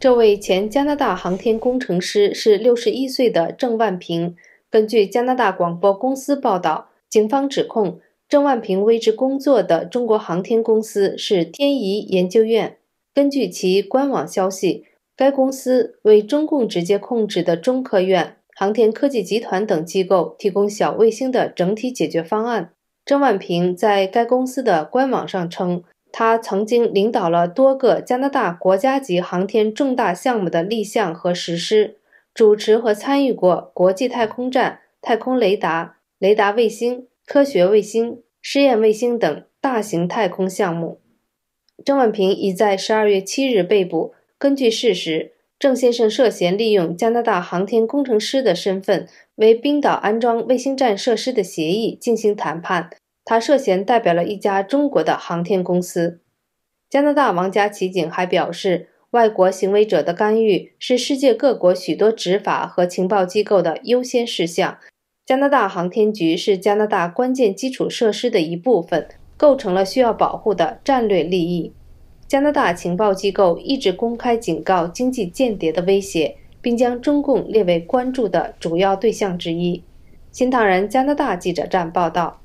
这位前加拿大航天工程师是六十一岁的郑万平。根据加拿大广播公司报道，警方指控郑万平为之工作的中国航天公司是天仪研究院。根据其官网消息，该公司为中共直接控制的中科院航天科技集团等机构提供小卫星的整体解决方案。郑万平在该公司的官网上称。他曾经领导了多个加拿大国家级航天重大项目的立项和实施，主持和参与过国际太空站、太空雷达、雷达卫星、科学卫星、试验卫星等大型太空项目。郑万平已在十二月七日被捕。根据事实，郑先生涉嫌利用加拿大航天工程师的身份，为冰岛安装卫星站设施的协议进行谈判。他涉嫌代表了一家中国的航天公司。加拿大王家骑警还表示，外国行为者的干预是世界各国许多执法和情报机构的优先事项。加拿大航天局是加拿大关键基础设施的一部分，构成了需要保护的战略利益。加拿大情报机构一直公开警告经济间谍的威胁，并将中共列为关注的主要对象之一。新唐人加拿大记者站报道。